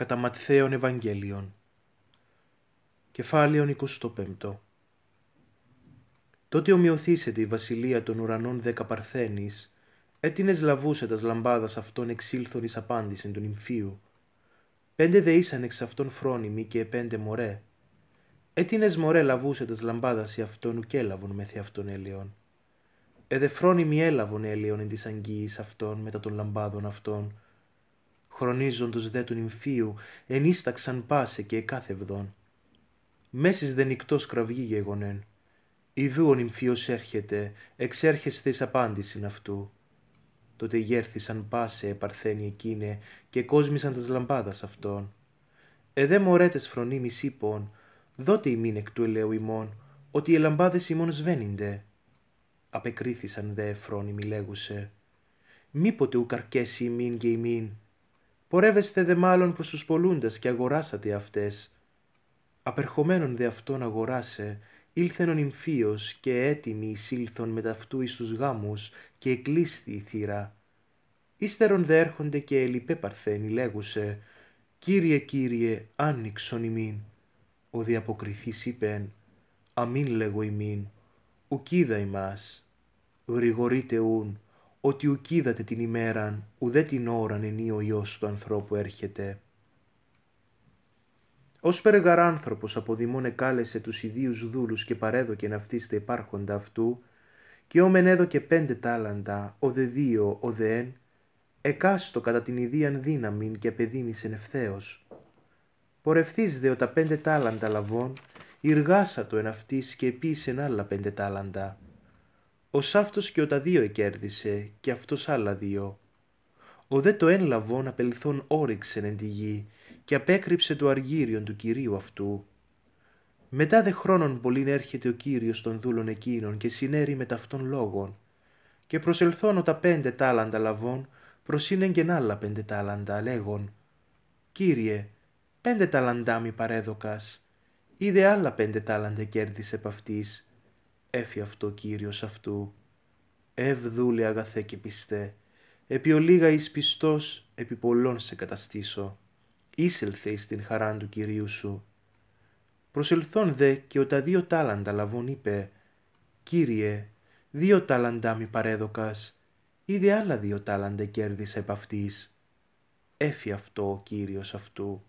κατά Ματθαίων Ευαγγέλιον. Κεφάλαιο 25 Τότε ομοιωθήσεται η βασιλεία των ουρανών δέκα παρθένης, λαβούσε λαβούσετας λαμπάδας αυτών εξήλθον εις απάντησιν του νυμφίου. Πέντε δε ήσαν εξ αυτών φρόνιμοι και επέντε μωρέ. Έτινες μωρέ λαβούσετας λαμπάδας λαμπάδαση αυτών ουκέλαβων μεθ' αυτών έλεον. φρόνιμοι έλαβον έλεον εν της αγγίης αυτών μετά των λαμπάδων αυτών, χρονίζοντος δε του νυμφίου, ενίσταξαν πάσε και εκάθευδον. Μέσης δε νυκτός κραυγή γεγονέν. Ιδού ο νυμφίος έρχεται, εξέρχεστε απάντησιν αυτού. Τότε γέρθησαν πάσε επαρθένοι εκείνε και κόσμησαν τας λαμπάδας αυτών. Εδέ μωρέτες φρονίμης είπων, δότε ημίν εκ του ελαιού ημών, ότι οι λαμπάδες ημών σβαίνονται. Απεκρίθησαν δε φρόνιμι λέγουσε, μήποτε ου καρκέσει ημίν και ημίν, Πορεύεστε δε μάλλον προς τους πολλούντες και αγοράσατε αυτές. Απερχομένων δε αυτόν αγοράσε, ήλθεν ο και έτοιμοι εισήλθον με ταυτού εις τους γάμους και εκλείστη η θύρα. Ύστερον δε έρχονται και ελιπέ παρθένη λέγουσε, «Κύριε, Κύριε, άνοιξον ημίν». Ο διαποκριθής είπεν, «Αμήν λέγω ημίν, ουκίδα ημάς, γρηγορείτε ούν, ότι ουκ την ημέραν, ουδέ την ώραν ενή ο Υιός του ανθρώπου έρχεται. Ως περεγαράνθρωπος από δημόν κάλεσε τους ιδίους δούλους και παρέδωκε να τα υπάρχοντα αυτού, και όμεν έδωκε πέντε τάλαντα, ο δε δύο, ο δε εν, εκάστο κατά την ιδίαν δύναμην και απεδίμησεν ευθέως. Πορευθείς δε τα πέντε τάλαντα λαβών, εργάσα το εν αυτής και εν άλλα πέντε τάλαντα. Ο αυτός και ο τα δύο εκέρδισε και αυτός άλλα δύο. Ο δε το ένλαβον απελθόν όριξεν εν τη γη και απέκρυψε το αργύριον του κυρίου αυτού. Μετά δε χρόνων πολλήν έρχεται ο Κύριος των δούλων εκείνων και συνέρει με ταυτόν λόγων. Και προσελθόν τα πέντε τάλαντα λαβών, προσύνεν και άλλα πέντε τάλαντα, λέγον. Κύριε, πέντε ταλαντάμι παρέδοκας, είδε άλλα πέντε τάλαντα κέρδισε επ' αυτής έφυ αυτό Κύριος αυτού. Ευδούλε αγαθέ και πιστέ. Επί ολίγα εις πιστός, επί πολλών σε καταστήσω. Ήσελθε εις την χαράν του Κυρίου σου. Προσελθόν δε και ο τα δύο τάλαντα λαβών είπε «Κύριε, δύο τάλαντα μη παρέδοκας, είδε άλλα δύο τάλαντα κέρδισε επ' αυτής». έφυ αυτό ο Κύριος αυτού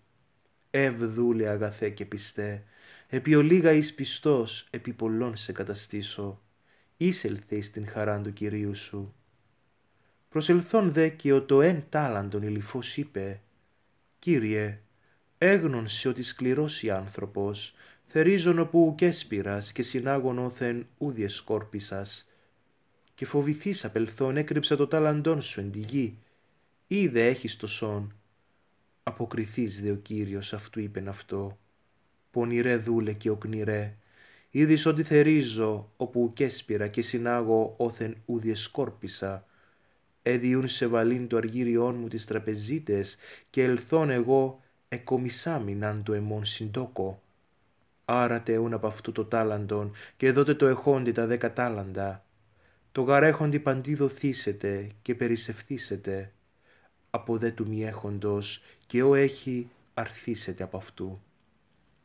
ευδούλε αγαθέ και πιστέ, επί ολίγα εις πιστός, επί πολλών σε καταστήσω, εις την χαράν του Κυρίου σου. Προσελθόν δε και ο το εν τάλαντον ηλιφός είπε, «Κύριε, έγνωνσε ότι σκληρός η άνθρωπος, θερίζον όπου ουκ έσπυρας και συνάγων όθεν ούδιε σκόρπισας, και φοβηθείς απελθόν έκρυψα το τάλαντόν σου εν τη γη, είδε έχεις το σόν, Αποκριθείς δε ο Κύριος αυτού είπεν αυτό. Πονηρέ δούλε και οκνηρέ. Είδης ότι θερίζω όπου κέσπηρα και συνάγω όθεν ουδιεσκόρπισα. Έδιουν σε βαλήν το αργύριόν μου τις τραπεζίτες και ελθόν εγώ εκομισάμιν αν το εμών συντόκο. Άρατε τεούν από αυτού το τάλαντον και δότε το εχόντι τα δέκα τάλαντα. Το γαρέχοντι παντί δοθήσετε και περισευθήσετε από δε του μιέχοντος και ο έχει αρθίσεται από αυτού.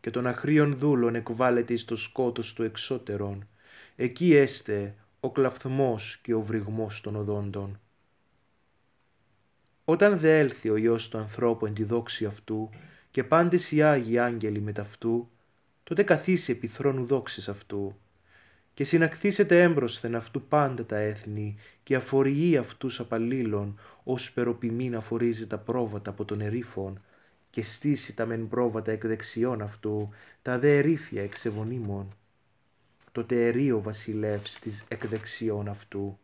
Και των αχρίων δούλων εκβάλλεται στο το σκότος του εξώτερον, εκεί έστε ο κλαφθμός και ο βρυγμός των οδόντων. Όταν δε έλθει ο Υιός του ανθρώπου εν τη δόξη αυτού και πάντες οι Άγιοι Άγγελοι αυτού, τότε καθίσει επιθρόνου θρόνου δόξης αυτού και συνακτήσετε έμπροσθεν αυτού πάντα τα έθνη και αφοριεί αυτούς απαλλήλων, ως να φορίζει τα πρόβατα από τον ερήφων και στήσει τα μεν πρόβατα εκ δεξιών αυτού, τα δε ερήφια εξ ευωνίμων. Τότε ερείο βασιλεύς της εκ δεξιών αυτού.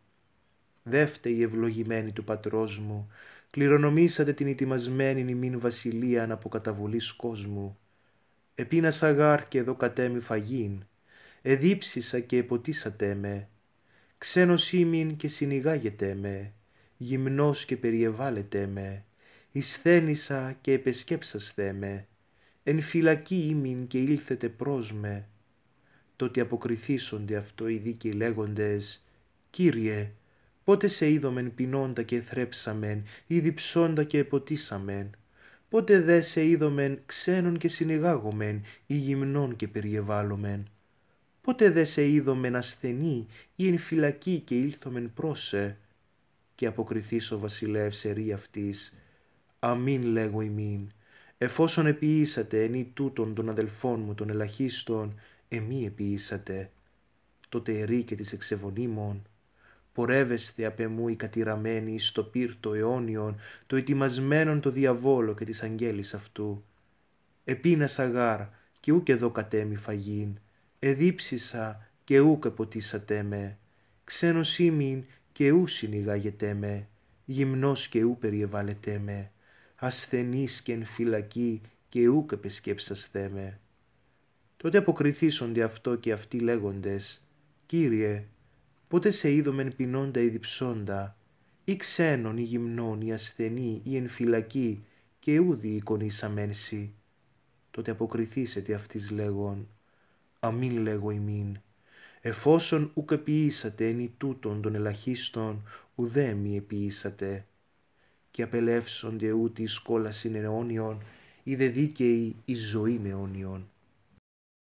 Δεύτε η ευλογημένη του πατρός μου, κληρονομήσατε την ετοιμασμένη νημήν βασιλείαν από καταβολής κόσμου. Επίνα σαγάρ και εδώ κατέμι φαγήν, εδίψισα και εποτίσατε με, ξένος ήμιν και συνηγάγετε με, γυμνός και περιεβάλετε με, εισθένησα και επεσκέψαστε με, εν φυλακή ήμιν και ήλθετε προς με. Τότε αποκριθήσονται αυτό οι δίκοι λέγοντες, «Κύριε, πότε σε είδομεν πεινώντα και θρέψαμεν, ή διψώντα και εποτίσαμεν, πότε δε σε είδομεν ξένον και συνηγάγομεν, ή γυμνών και περιεβάλλομεν» Πότε δε σε είδομεν ασθενή ή εν φυλακή και ήλθομεν πρόσε. Και αποκριθεί ο βασιλεύς ερή αυτής. Αμήν λέγω ημίν. Εφόσον επιήσατε εν ή των αδελφών μου των ελαχίστων, εμεί επιήσατε. Τότε ερή και της εξεβονίμων. Πορεύεστε απ' εμού οι κατηραμένοι πύρ το πύρτο αιώνιον, το ετοιμασμένον το διαβόλο και της αγγέλης αυτού. Επίνα αγάρ και ούκ εδώ κατέμι φαγήν, εδίψισα και ούκ εποτίσατε με, ξένος ήμιν και ού συνηγάγετε με, γυμνός και ού με, ασθενής και ενφυλακή φυλακή και ούκ επισκέψαστε με. Τότε αποκριθήσονται αυτό και αυτοί λέγοντες, «Κύριε, πότε σε είδομεν πεινώντα ή διψώντα, ή ξένον ή γυμνών ή ασθενή ή εν φυλακή και ούδη εικονίσαμενσι». Τότε αποκριθήσετε αυτής λέγον, αμήν λέγω ημίν. Εφόσον ουκ επιείσατε εν τούτον των ελαχίστων, ουδέ μη επιείσατε. Και απελεύσονται ούτι σκόλαση είναι ή δε δίκαιη είδε δικαιη η ζωη με αιώνιον.